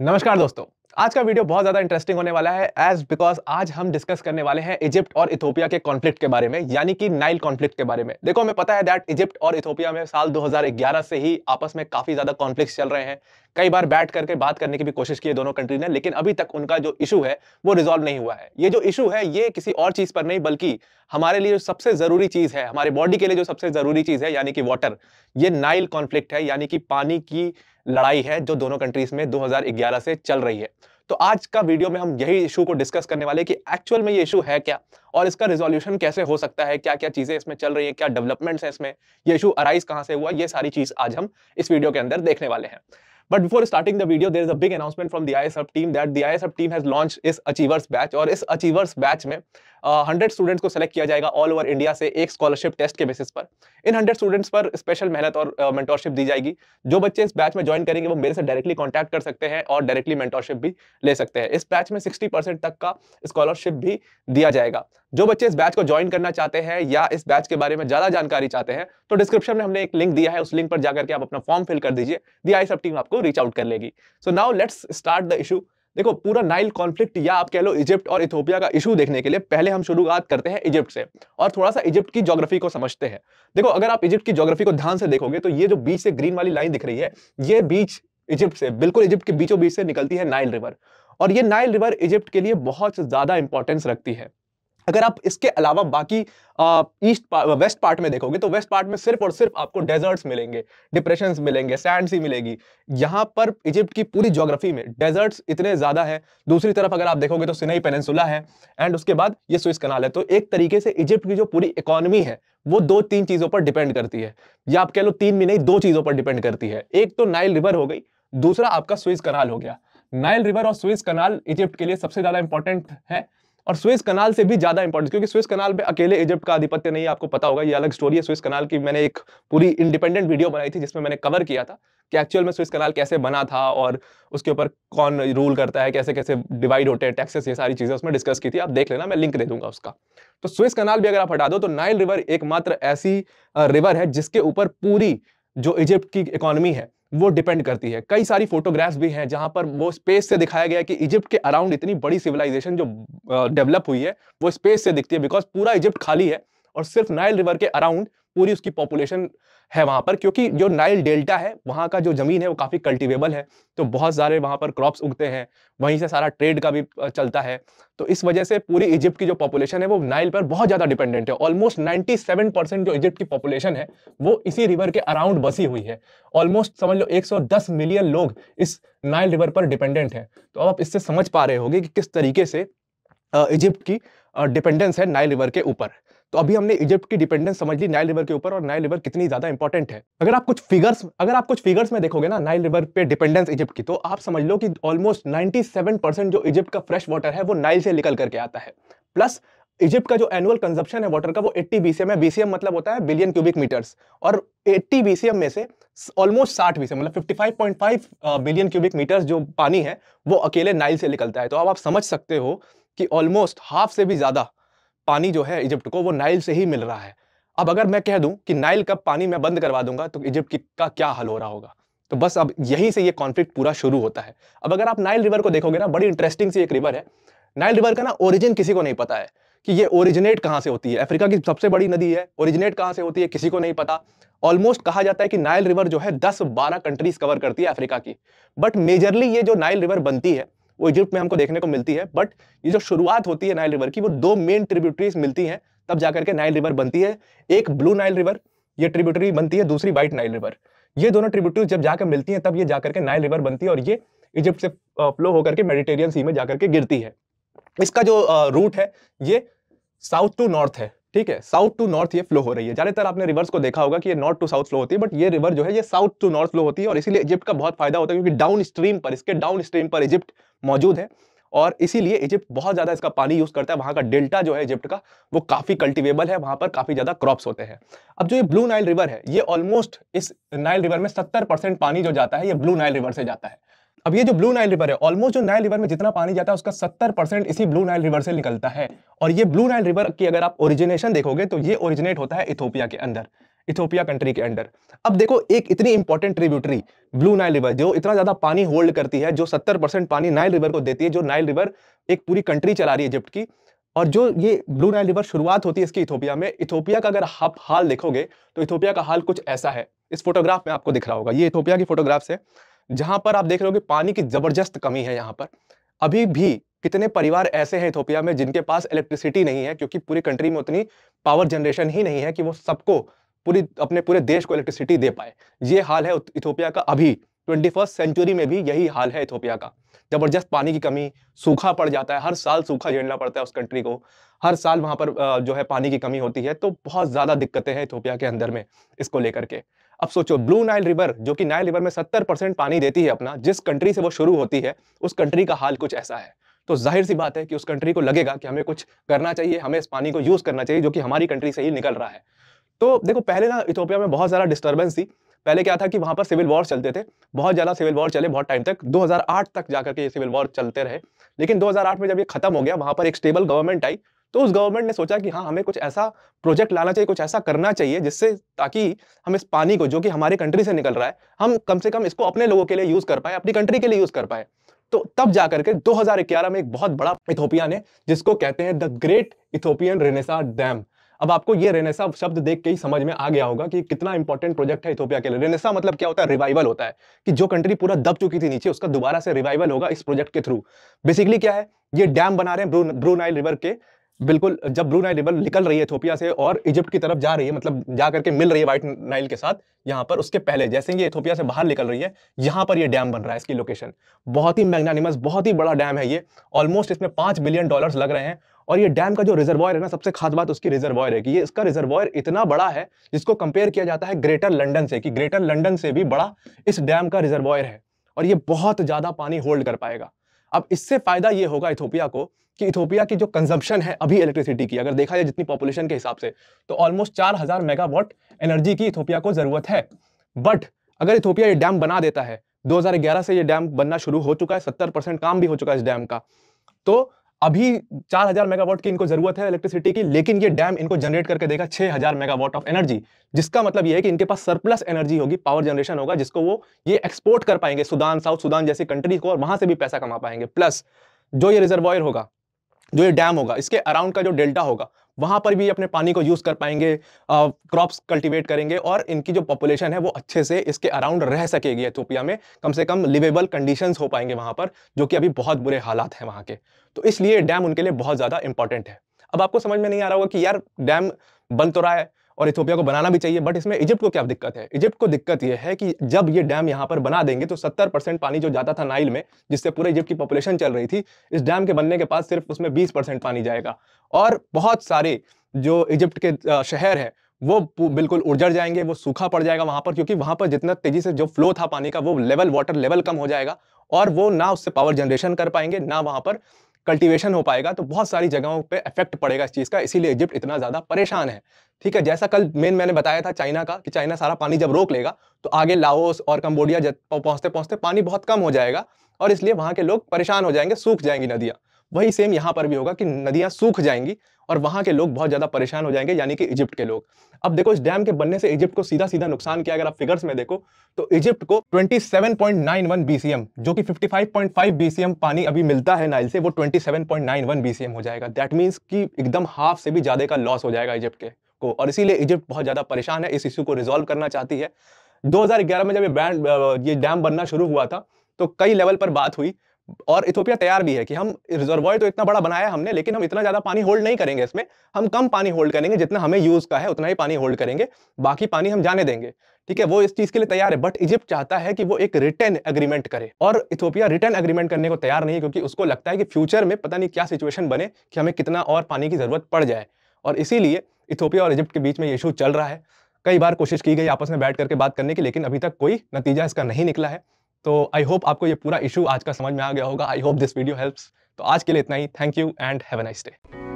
नमस्कार दोस्तों आज का वीडियो बहुत ज्यादा इंटरेस्टिंग होने वाला है एज बिकॉज आज हम डिस्कस करने वाले हैं इजिप्ट और इथोपिया के कॉन्फ्लिक्ट के बारे में यानी कि नाइल कॉन्फ्लिक्ट के बारे में देखो हमें पता है दैट इजिप्ट और इथोपिया में साल 2011 से ही आपस में काफी ज्यादा कॉन्फ्लिक्ट चल रहे हैं कई बार बैठ करके बात करने की भी कोशिश की है दोनों कंट्री ने लेकिन अभी तक उनका जो इशू है वो रिजॉल्व नहीं हुआ है ये जो इशू है ये किसी और चीज पर नहीं बल्कि हमारे लिए जो सबसे जरूरी चीज है हमारे बॉडी के लिए जो सबसे जरूरी चीज है यानी कि वाटर ये नाइल कॉन्फ्लिक्ट है यानी कि पानी की लड़ाई है जो दोनों कंट्रीज में दो से चल रही है तो आज का वीडियो में हम यही इशू को डिस्कस करने वाले कि एक्चुअल में ये इशू है क्या और इसका रिजोल्यूशन कैसे हो सकता है क्या क्या चीज़ें इसमें चल रही हैं क्या डेवलपमेंट्स हैं इसमें ये इशू अराइज कहाँ से हुआ ये सारी चीज़ आज हम इस वीडियो के अंदर देखने वाले हैं but before starting the video there is a announcement from the I S F team that the I S F team has launch इस अचीवर्स बैच और इस अचीवर्स बैच में हंड्रेड स्टूडेंट्स को सेलेक्ट किया जाएगा ऑल ओवर इंडिया से एक scholarship test के बेसिस पर इन हंड्रेड स्टूडेंट्स पर स्पेशल मेहनत और मेंटोरशिप दी जाएगी जो बच्चे इस बैच में ज्वाइन करेंगे वो मेरे से डायरेक्टली कॉन्टैक्ट कर सकते हैं और डायरेक्टली मेंटोरशिप भी ले सकते हैं इस बैच में सिक्सटी तक का स्कॉलरशिप भी दिया जाएगा जो बच्चे इस बैच को ज्वाइन करना चाहते हैं या इस बैच के बारे में ज्यादा जानकारी चाहते हैं तो डिस्क्रिप्शन में हमने एक लिंक दिया है उस लिंक पर जाकर के आप अपना फॉर्म फिल कर दीजिए दी आई सब टीम आपको रीच आउट कर लेगी so now let's start the issue देखो पूरा नाइल कॉन्फ्लिक्ट या आप कह लो इजिप्ट और इथोपिया का इशू देखने के लिए पहले हम शुरुआत करते हैं इजिप्ट से और थोड़ा सा इजिप्ट की जोग्राफी को समझते हैं देखो अगर आप इजिप्ट की जोग्राफी को ध्यान से देखोगे तो ये जो बीच से ग्रीन वाली लाइन दिख रही है ये बीच इजिप्ट से बिल्कुल इजिप्ट के बीचों बीच से निकलती है नाइल रिवर और ये नाइल रिवर इजिप्ट के लिए बहुत ज्यादा इंपॉर्टेंस रखती है अगर आप इसके अलावा बाकी ईस्ट पा, वेस्ट पार्ट में देखोगे तो वेस्ट पार्ट में सिर्फ और सिर्फ आपको डेजर्ट्स मिलेंगे डिप्रेशन मिलेंगे सैंड सी मिलेगी यहाँ पर इजिप्ट की पूरी ज्योग्राफी में डेजर्ट्स इतने ज़्यादा है दूसरी तरफ अगर आप देखोगे तो सिनई पेनसुला है एंड उसके बाद ये स्विस कनाल है तो एक तरीके से इजिप्ट की जो पूरी इकोनॉमी है वो दो तीन चीज़ों पर डिपेंड करती है या आप कह लो तीन भी नहीं दो चीज़ों पर डिपेंड करती है एक तो नाइल रिवर हो गई दूसरा आपका स्विस कनाल हो गया नाइल रिवर और स्विस कनाल इजिप्ट के लिए सबसे ज़्यादा इंपॉर्टेंट है और स्विस कनाल से भी ज्यादा इंपॉर्टेंस क्योंकि स्विस कनाल पे अकेले इजिप्ट का आधिपत्य नहीं आपको पता होगा ये अलग स्टोरी है स्विस कनाल की मैंने एक पूरी इंडिपेंडेंट वीडियो बनाई थी जिसमें मैंने कवर किया था कि एक्चुअल में स्विस कनाल कैसे बना था और उसके ऊपर कौन रूल करता है कैसे कैसे डिवाइड होते हैं टैक्सेस ये सारी चीज़ें उसमें डिस्कस की थी आप देख लेना मैं लिंक दे दूंगा उसका तो स्विस कनाल भी अगर आप हटा दो तो नाइल रिवर एकमात्र ऐसी रिवर है जिसके ऊपर पूरी जो इजिप्ट की इकोनॉमी है वो डिपेंड करती है कई सारी फोटोग्राफ्स भी हैं जहां पर वो स्पेस से दिखाया गया है कि इजिप्ट के अराउंड इतनी बड़ी सिविलाइजेशन जो डेवलप हुई है वो स्पेस से दिखती है बिकॉज पूरा इजिप्ट खाली है और सिर्फ नाइल रिवर के अराउंड पूरी उसकी पॉपुलेशन है वहाँ पर क्योंकि जो नाइल डेल्टा है वहाँ का जो ज़मीन है वो काफ़ी कल्टिवेबल है तो बहुत सारे वहाँ पर क्रॉप्स उगते हैं वहीं से सारा ट्रेड का भी चलता है तो इस वजह से पूरी इजिप्ट की जो पॉपुलेशन है वो नाइल पर बहुत ज़्यादा डिपेंडेंट है ऑलमोस्ट 97 परसेंट जो इजिप्ट की पॉपुलेशन है वो इसी रिवर के अराउंड बसी हुई है ऑलमोस्ट समझ लो एक मिलियन लोग इस नाइल रिवर पर डिपेंडेंट हैं तो अब आप इससे समझ पा रहे होगे कि किस तरीके से इजिप्ट की डिपेंडेंस है नाइल रिवर के ऊपर तो अभी हमने इजिप्ट की डिपेंडेंस समझ ली नाइल रिवर के ऊपर और नाइल रिवर कितनी ज्यादा इंपॉर्टेंट है अगर आप कुछ फिगर्स अगर आप कुछ फिगर्स में देखोगे ना नाइल रिवर पे डिपेंडेंस इजिप्ट की तो आप समझ लो कि ऑलमोस्ट 97 परसेंट जो इजिप्ट का फ्रेश वाटर है वो नाइल से निकल करके आता है प्लस इजिप्ट का जो एनुअल कंजप्शन है वाटर का वो 80 बीसीएम है बीसीएम मतलब होता है बिलियन क्यूबिक मीटर्स और 80 बीसीएम में से ऑलमोस्ट साठ बीसीएम मतलब 55.5 बिलियन क्यूबिक मीटर्स जो पानी है वो अकेले नाइल से निकलता है तो अब आप समझ सकते हो कि ऑलमोस्ट हाफ से भी ज़्यादा पानी जो है इजिप्ट को वो नाइल से ही मिल रहा है अब अगर मैं कह दूं कि नाइल का पानी मैं बंद करवा दूंगा तो इजिप्ट का क्या हल हो रहा होगा तो बस अब यहीं से ये कॉन्फ्लिक्ट पूरा शुरू होता है अब अगर आप नाइल रिवर को देखोगे ना बड़ी इंटरेस्टिंग सी एक रिवर है नाइल रिवर का ना ओरिजिन किसी को नहीं पता है कि ये ओरिजिनेट कहाँ से होती है अफ्रीका की सबसे बड़ी नदी है ओरिजिनेट कहाँ से होती है किसी को नहीं पता ऑलमोस्ट कहा जाता है कि नाइल रिवर जो है दस बारह कंट्रीज कवर करती है अफ्रीका की बट मेजरली ये जो नाइल रिवर बनती है वो इजिप्ट में हमको देखने को मिलती है बट ये जो शुरुआत होती है नाइल रिवर की वो दो मेन ट्रिब्यूटरीज मिलती हैं तब जाकर के नाइल रिवर बनती है एक ब्लू नाइल रिवर ये ट्रिब्यूटरी बनती है दूसरी व्हाइट नाइल रिवर ये दोनों ट्रिब्यूटरीज जब जाकर मिलती हैं तब ये जाकर के नाइल रिवर बनती है और ये इजिप्ट से फ्लो होकर के मेडिटेरियन सी में जाकर के गिरती है इसका जो रूट है ये साउथ टू नॉर्थ है ठीक है साउथ टू नॉर्थ ये फ्लो हो रही है ज्यादातर आपने रिवर्स को देखा होगा कि ये नॉर्थ टू साउथ फ्लो होती है बट ये रिवर जो है ये साउथ टू नॉर्थ फ्लो होती है और इसीलिए इजिप्ट का बहुत फायदा होता है क्योंकि डाउन स्ट्रीम पर इसके डाउन स्ट्रीम पर इजिप्ट मौजूद है और इसीलिए इजिप्ट बहुत ज्यादा इसका पानी यूज करता है वहां का डेल्टा जो है इजिप्ट का वो काफी कल्टिवेबल है वहां पर काफी ज्यादा क्रॉप्स होते हैं अब जो ये ब्लू नाइल रिवर है ये ऑलमोस्ट इस नाइल रिवर में सत्तर पानी जो जाता है ये ब्लू नाइल रिवर से जाता है अब ये जो ब्लू नाइल रिवर है ऑलमोस्ट जो नाइल रिवर में जितना पानी जाता है उसका सत्तर परसेंट इसी ब्लू नाइल रिवर से निकलता है और ये ब्लू नाइल रिवर की अगर आप ओरिजिनेशन देखोगे तो ये ओरिजिनेट होता है इथोपिया के अंदर इथोपिया कंट्री के अंडर अब देखो एक इतनी important tributary blue Nile river जो इतना ज्यादा पानी होल्ड करती है जो सत्तर परसेंट पानी नाइल रिवर को देती है जो नाइल रिवर एक पूरी कंट्री चला रही है इजिप्ट की और जो ये ब्लू नाइल रिवर शुरुआत होती है इसकी इथोपिया में इथोपिया का अगर आप हाल देखोगे तो इथोपिया का हाल कुछ ऐसा है इस फोटोग्राफ में आपको दिख रहा होगा ये इथोपिया की फोटोग्राफ्स है जहां पर आप देख रहे हो कि पानी की जबरदस्त कमी है यहाँ पर अभी भी कितने परिवार ऐसे हैं इथोपिया में जिनके पास इलेक्ट्रिसिटी नहीं है क्योंकि पूरी कंट्री में उतनी पावर जनरेशन ही नहीं है कि वो सबको पूरी अपने पूरे देश को इलेक्ट्रिसिटी दे पाए ये हाल है इथोपिया का अभी ट्वेंटी सेंचुरी में भी यही हाल है इथोपिया का जबरदस्त पानी की कमी सूखा पड़ जाता है हर साल सूखा झेलना पड़ता है उस कंट्री को हर साल वहां पर जो है पानी की कमी होती है तो बहुत ज़्यादा दिक्कतें हैं इथोपिया के अंदर में इसको लेकर के अब सोचो ब्लू नाइल रिवर जो कि नाइल रिवर में 70 परसेंट पानी देती है अपना जिस कंट्री से वो शुरू होती है उस कंट्री का हाल कुछ ऐसा है तो जाहिर सी बात है कि उस कंट्री को लगेगा कि हमें कुछ करना चाहिए हमें इस पानी को यूज़ करना चाहिए जो कि हमारी कंट्री से ही निकल रहा है तो देखो पहले ना इथोपिया में बहुत ज़्यादा डिस्टर्बेंस थी पहले क्या था कि वहां पर सिविल वॉर चलते थे बहुत ज़्यादा सिविल वॉर चले बहुत टाइम तक 2008 तक जाकर के ये सिविल वॉर चलते रहे लेकिन 2008 में जब ये खत्म हो गया वहां पर एक स्टेबल गवर्नमेंट आई तो उस गवर्नमेंट ने सोचा कि हाँ हमें कुछ ऐसा प्रोजेक्ट लाना चाहिए कुछ ऐसा करना चाहिए जिससे ताकि हम इस पानी को जो कि हमारे कंट्री से निकल रहा है हम कम से कम इसको अपने लोगों के लिए यूज कर पाए अपनी कंट्री के लिए यूज कर पाए तो तब जाकर के 2011 में एक बहुत बड़ा इथोपिया ने जिसको कहते हैं the Great Ethiopian Renaissance Dam अब आपको ये रेनेसा शब्द देख के ही समझ में आ गया होगा कि कितना इंपॉर्टेंट प्रोजेक्ट है इथोपिया के लिए रेनेसा मतलब क्या होता है रिवाइवल होता है कि जो कंट्री पूरा दब चुकी थी नीचे उसका दोबारा से रिवाइवल होगा इस प्रोजेक्ट के थ्रू बेसिकली क्या है ये डैम बना रहे हैं ब्रू, ब्रू नाइल रिवर के बिल्कुल जब ब्लू नाइल रिवर निकल रही है थोपिया से और इजिप्ट की तरफ जा रही है मतलब जा करके मिल रही है व्हाइट नाइल के साथ यहाँ पर उसके पहले जैसे ही इथोपिया से बाहर निकल रही है यहाँ पर ये डैम बन रहा है इसकी लोकेशन बहुत ही मैग्नानिमस बहुत ही बड़ा डैम है ये ऑलमोस्ट इसमें पाँच बिलियन डॉलर्स लग रहे हैं और ये डैम का जो रिजर्वॉयर है ना सबसे खास बात उसकी रिजर्वॉयर है कि ये इसका रिजर्वॉयर इतना बड़ा है जिसको कंपेयर किया जाता है ग्रेटर लंडन से कि ग्रेटर लंडन से भी बड़ा इस डैम का रिजर्वॉयर है और ये बहुत ज़्यादा पानी होल्ड कर पाएगा अब इससे फायदा ये होगा इथोपिया को कि इथोपिया की जो कंजम्पशन है अभी इलेक्ट्रिसिटी की अगर देखा जाए जितनी पॉपुलेशन के हिसाब से तो ऑलमोस्ट चार हजार मेगावॉट एनर्जी की इथोपिया को जरूरत है बट अगर इथोपिया ये डैम बना देता है 2011 से ये डैम बनना शुरू हो चुका है 70 परसेंट काम भी हो चुका है इस डैम का तो अभी 4000 मेगावाट की इनको जरूरत है इलेक्ट्रिसिटी की लेकिन ये डैम इनको जनरेट करके देगा 6000 मेगावाट ऑफ एनर्जी जिसका मतलब ये है कि इनके पास सरप्लस एनर्जी होगी पावर जनरेशन होगा जिसको वो ये एक्सपोर्ट कर पाएंगे सुदान साउथ सुदान जैसी कंट्रीज को और वहां से भी पैसा कमा पाएंगे प्लस जो ये रिजर्वॉयर होगा जो ये डैम होगा इसके अराउंड का जो डेल्टा होगा वहाँ पर भी अपने पानी को यूज़ कर पाएंगे क्रॉप्स कल्टिवेट करेंगे और इनकी जो पॉपुलेशन है वो अच्छे से इसके अराउंड रह सकेगी एथोपिया में कम से कम लिवेबल कंडीशन हो पाएंगे वहाँ पर जो कि अभी बहुत बुरे हालात हैं वहाँ के तो इसलिए डैम उनके लिए बहुत ज़्यादा इंपॉर्टेंट है अब आपको समझ में नहीं आ रहा होगा कि यार डैम बन तो रहा है और इथोपिया को बनाना भी चाहिए बट इसमें इजिप्ट को क्या दिक्कत है इजिप्ट को दिक्कत यह है कि जब ये डैम यहाँ पर बना देंगे तो सत्तर परसेंट पानी जो जाता था नाइल में जिससे पूरे इजिप्ट की पॉपुलेशन चल रही थी इस डैम के बनने के बाद सिर्फ उसमें बीस परसेंट पानी जाएगा और बहुत सारे जो इजिप्ट के शहर हैं वो बिल्कुल उजड़ जाएंगे वो सूखा पड़ जाएगा वहां पर क्योंकि वहां पर जितना तेजी से जो फ्लो था पानी का वो लेवल वाटर लेवल कम हो जाएगा और वो ना उससे पावर जनरेशन कर पाएंगे ना वहां पर कल्टीवेशन हो पाएगा तो बहुत सारी जगहों पे इफेक्ट पड़ेगा इस चीज़ का इसीलिए इजिप्ट इतना ज़्यादा परेशान है ठीक है जैसा कल मेन मैंने बताया था चाइना का कि चाइना सारा पानी जब रोक लेगा तो आगे लाओस और कंबोडिया पहुँचते पहुँचते पानी बहुत कम हो जाएगा और इसलिए वहाँ के लोग परेशान हो जाएंगे सूख जाएंगी नदियाँ वही सेम यहाँ पर भी होगा कि नदियाँ सूख जाएंगी और वहाँ के लोग बहुत ज़्यादा परेशान हो जाएंगे यानी कि इजिप्ट के लोग अब देखो इस डैम के बनने से इजिप्ट को सीधा सीधा नुकसान किया अगर आप फिगर्स में देखो तो इजिप्ट को 27.91 बीसीएम जो कि 55.5 बीसीएम पानी अभी मिलता है नाइल से वो 27.91 बीसीएम हो जाएगा दैट मीन्स कि एकदम हाफ से भी ज़्यादा का लॉस हो जाएगा इजिप्ट के को और इसीलिए इजिप्ट बहुत ज़्यादा परेशान है इस इश्यू को रिजॉल्व करना चाहती है दो में जब ये बैंड ये डैम बनना शुरू हुआ था तो कई लेवल पर बात हुई और इथोपिया तैयार भी है कि हम रिजर्वॉयर तो इतना बड़ा बनाया हमने लेकिन हम इतना ज़्यादा पानी होल्ड नहीं करेंगे इसमें हम कम पानी होल्ड करेंगे जितना हमें यूज़ का है उतना ही पानी होल्ड करेंगे बाकी पानी हम जाने देंगे ठीक है वो इस चीज़ के लिए तैयार है बट इजिप्ट चाहता है कि वो एक रिटर्न एग्रीमेंट करे और इथोपिया रिटर्न एग्रीमेंट करने को तैयार नहीं है क्योंकि उसको लगता है कि फ्यूचर में पता नहीं क्या सिचुएशन बने कि हमें कितना और पानी की ज़रूरत पड़ जाए और इसीलिए इथोपिया और इजिप्ट के बीच में ये इशू चल रहा है कई बार कोशिश की गई आपस में बैठ करके बात करने की लेकिन अभी तक कोई नतीजा इसका नहीं निकला है तो आई होप आपको ये पूरा इशू आज का समझ में आ गया होगा I hope this video helps तो आज के लिए इतना ही thank you and have a nice day